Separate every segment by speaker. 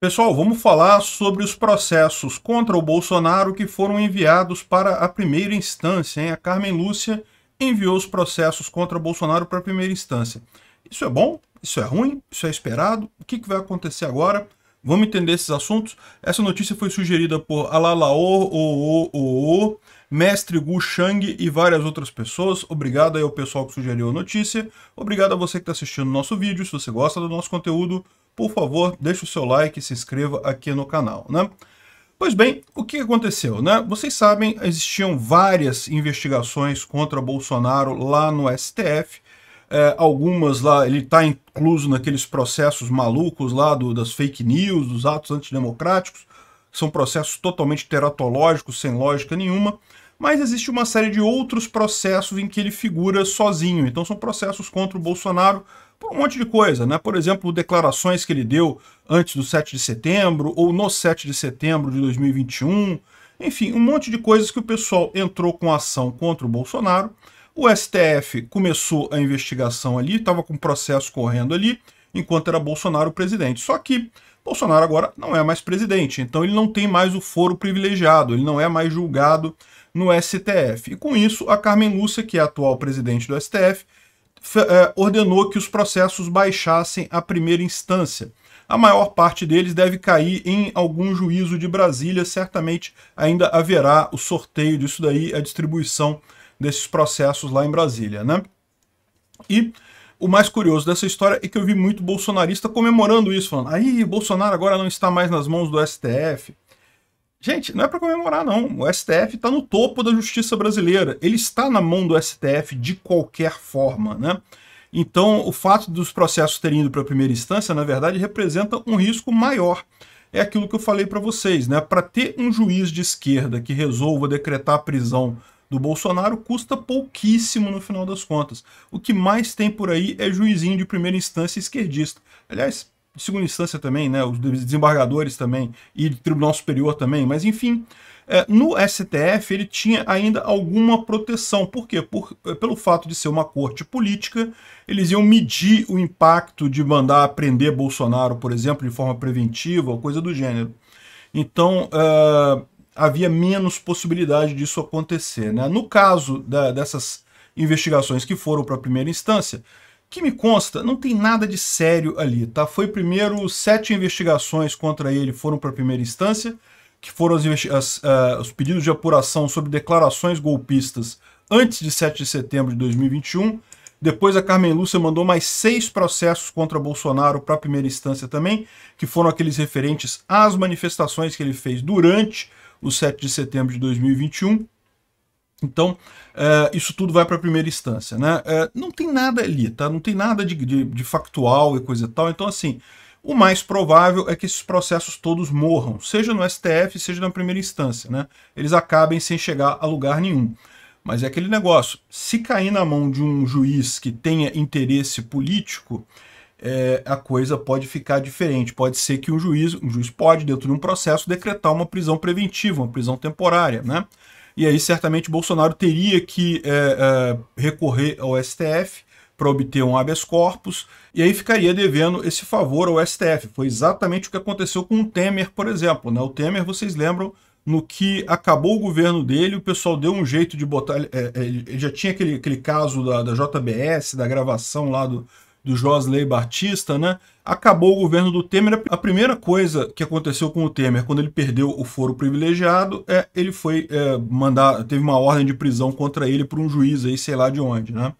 Speaker 1: Pessoal, vamos falar sobre os processos contra o Bolsonaro que foram enviados para a primeira instância. Hein? A Carmen Lúcia enviou os processos contra o Bolsonaro para a primeira instância. Isso é bom? Isso é ruim? Isso é esperado? O que, que vai acontecer agora? Vamos entender esses assuntos? Essa notícia foi sugerida por Alalao, o, o, o, o, Mestre Gu Shang e várias outras pessoas. Obrigado aí ao pessoal que sugeriu a notícia. Obrigado a você que está assistindo o nosso vídeo. Se você gosta do nosso conteúdo, por favor, deixe o seu like e se inscreva aqui no canal, né? Pois bem, o que aconteceu, né? Vocês sabem, existiam várias investigações contra Bolsonaro lá no STF é, algumas lá, ele está incluso naqueles processos malucos lá do, das fake news, dos atos antidemocráticos, são processos totalmente teratológicos, sem lógica nenhuma, mas existe uma série de outros processos em que ele figura sozinho, então são processos contra o Bolsonaro por um monte de coisa, né? Por exemplo, declarações que ele deu antes do 7 de setembro ou no 7 de setembro de 2021, enfim, um monte de coisas que o pessoal entrou com ação contra o Bolsonaro o STF começou a investigação ali, estava com o processo correndo ali, enquanto era Bolsonaro o presidente. Só que Bolsonaro agora não é mais presidente, então ele não tem mais o foro privilegiado, ele não é mais julgado no STF. E com isso, a Carmen Lúcia, que é a atual presidente do STF, é, ordenou que os processos baixassem a primeira instância. A maior parte deles deve cair em algum juízo de Brasília, certamente ainda haverá o sorteio disso daí, a distribuição desses processos lá em Brasília, né? E o mais curioso dessa história é que eu vi muito bolsonarista comemorando isso, falando, aí Bolsonaro agora não está mais nas mãos do STF. Gente, não é para comemorar não. O STF está no topo da justiça brasileira. Ele está na mão do STF de qualquer forma, né? Então, o fato dos processos terem ido para a primeira instância, na verdade, representa um risco maior. É aquilo que eu falei para vocês, né? Para ter um juiz de esquerda que resolva decretar a prisão do Bolsonaro custa pouquíssimo no final das contas. O que mais tem por aí é juizinho de primeira instância esquerdista. Aliás, de segunda instância também, né? Os desembargadores também e Tribunal Superior também, mas enfim. É, no STF ele tinha ainda alguma proteção. Por quê? Por, é, pelo fato de ser uma corte política, eles iam medir o impacto de mandar prender Bolsonaro, por exemplo, de forma preventiva ou coisa do gênero. Então, uh, havia menos possibilidade disso acontecer. Né? No caso da, dessas investigações que foram para a primeira instância, que me consta, não tem nada de sério ali, tá? Foi primeiro sete investigações contra ele foram para a primeira instância, que foram as, as, uh, os pedidos de apuração sobre declarações golpistas antes de 7 de setembro de 2021. Depois a Carmen Lúcia mandou mais seis processos contra Bolsonaro para a primeira instância também, que foram aqueles referentes às manifestações que ele fez durante o 7 de setembro de 2021. Então, é, isso tudo vai para a primeira instância. Né? É, não tem nada ali, tá? não tem nada de, de, de factual e coisa e tal. Então, assim, o mais provável é que esses processos todos morram, seja no STF, seja na primeira instância. Né? Eles acabem sem chegar a lugar nenhum. Mas é aquele negócio, se cair na mão de um juiz que tenha interesse político, é, a coisa pode ficar diferente. Pode ser que um juiz, um juiz pode, dentro de um processo, decretar uma prisão preventiva, uma prisão temporária, né? E aí, certamente, Bolsonaro teria que é, é, recorrer ao STF para obter um habeas corpus, e aí ficaria devendo esse favor ao STF. Foi exatamente o que aconteceu com o Temer, por exemplo. Né? O Temer, vocês lembram, no que acabou o governo dele, o pessoal deu um jeito de botar. É, é, ele já tinha aquele, aquele caso da, da JBS, da gravação lá do, do Josley Batista, né? Acabou o governo do Temer. A primeira coisa que aconteceu com o Temer quando ele perdeu o foro privilegiado é ele foi é, mandar, teve uma ordem de prisão contra ele por um juiz aí, sei lá de onde, né?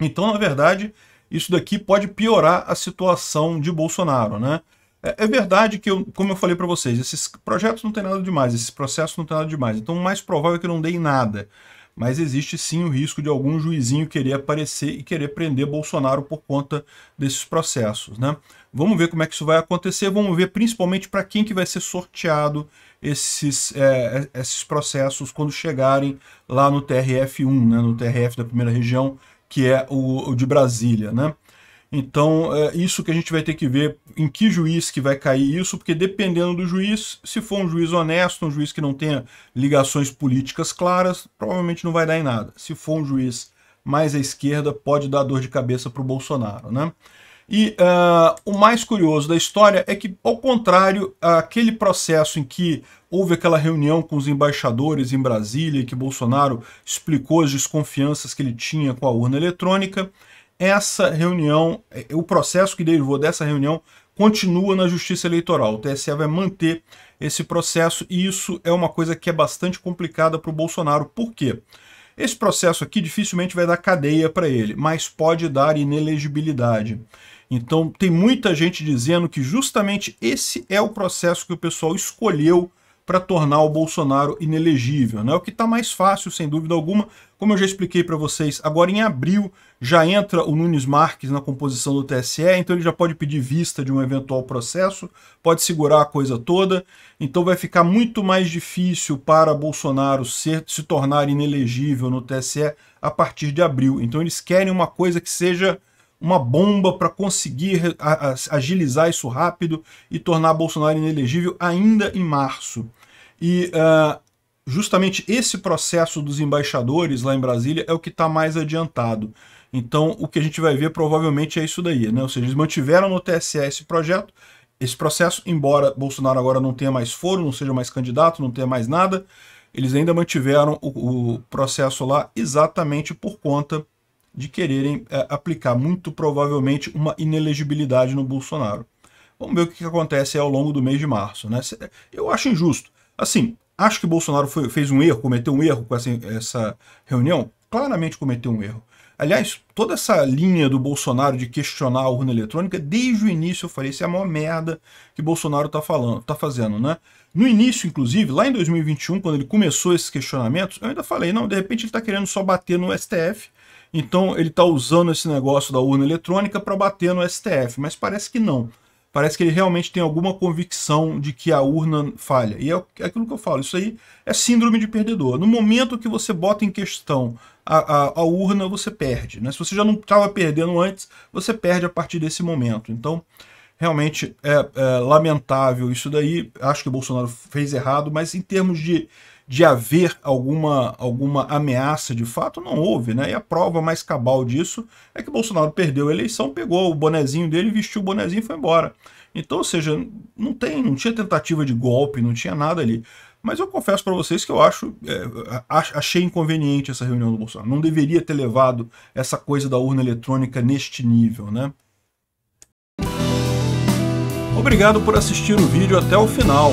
Speaker 1: Então, na verdade, isso daqui pode piorar a situação de Bolsonaro, né? É, é verdade que, eu, como eu falei para vocês, esses projetos não tem nada demais, esses processos não tem nada demais. Então, o mais provável é que não dê em nada mas existe sim o risco de algum juizinho querer aparecer e querer prender Bolsonaro por conta desses processos. Né? Vamos ver como é que isso vai acontecer, vamos ver principalmente para quem que vai ser sorteado esses, é, esses processos quando chegarem lá no TRF1, né, no TRF da primeira região, que é o, o de Brasília. Né? Então, é isso que a gente vai ter que ver em que juiz que vai cair isso, porque dependendo do juiz, se for um juiz honesto, um juiz que não tenha ligações políticas claras, provavelmente não vai dar em nada. Se for um juiz mais à esquerda, pode dar dor de cabeça para o Bolsonaro, né? E uh, o mais curioso da história é que, ao contrário, aquele processo em que houve aquela reunião com os embaixadores em Brasília e que Bolsonaro explicou as desconfianças que ele tinha com a urna eletrônica, essa reunião, é, o processo que derivou dessa reunião continua na Justiça Eleitoral. O TSE vai manter esse processo e isso é uma coisa que é bastante complicada para o Bolsonaro. Por quê? Esse processo aqui dificilmente vai dar cadeia para ele, mas pode dar inelegibilidade. Então tem muita gente dizendo que justamente esse é o processo que o pessoal escolheu para tornar o Bolsonaro inelegível. Né? O que está mais fácil, sem dúvida alguma, como eu já expliquei para vocês, agora em abril já entra o Nunes Marques na composição do TSE, então ele já pode pedir vista de um eventual processo, pode segurar a coisa toda, então vai ficar muito mais difícil para Bolsonaro ser, se tornar inelegível no TSE a partir de abril. Então eles querem uma coisa que seja uma bomba para conseguir agilizar isso rápido e tornar Bolsonaro inelegível ainda em março. E uh, justamente esse processo dos embaixadores lá em Brasília é o que está mais adiantado. Então o que a gente vai ver provavelmente é isso daí, né? Ou seja, eles mantiveram no TSE esse projeto, esse processo, embora Bolsonaro agora não tenha mais foro, não seja mais candidato, não tenha mais nada, eles ainda mantiveram o, o processo lá exatamente por conta de quererem é, aplicar muito provavelmente uma inelegibilidade no Bolsonaro. Vamos ver o que acontece ao longo do mês de março. Né? Eu acho injusto. Assim, acho que Bolsonaro foi, fez um erro, cometeu um erro com essa, essa reunião? Claramente cometeu um erro. Aliás, toda essa linha do Bolsonaro de questionar a urna eletrônica, desde o início eu falei, isso é a maior merda que Bolsonaro está falando, tá fazendo, né? No início, inclusive, lá em 2021, quando ele começou esses questionamentos, eu ainda falei, não, de repente ele está querendo só bater no STF então ele está usando esse negócio da urna eletrônica para bater no STF, mas parece que não. Parece que ele realmente tem alguma convicção de que a urna falha. E é, é aquilo que eu falo, isso aí é síndrome de perdedor. No momento que você bota em questão a, a, a urna, você perde. Né? Se você já não estava perdendo antes, você perde a partir desse momento. Então, realmente é, é lamentável isso daí. Acho que o Bolsonaro fez errado, mas em termos de de haver alguma, alguma ameaça de fato, não houve, né? E a prova mais cabal disso é que Bolsonaro perdeu a eleição, pegou o bonezinho dele, vestiu o bonezinho e foi embora. Então, ou seja, não, tem, não tinha tentativa de golpe, não tinha nada ali. Mas eu confesso para vocês que eu acho, é, achei inconveniente essa reunião do Bolsonaro. Não deveria ter levado essa coisa da urna eletrônica neste nível, né? Obrigado por assistir o vídeo até o final.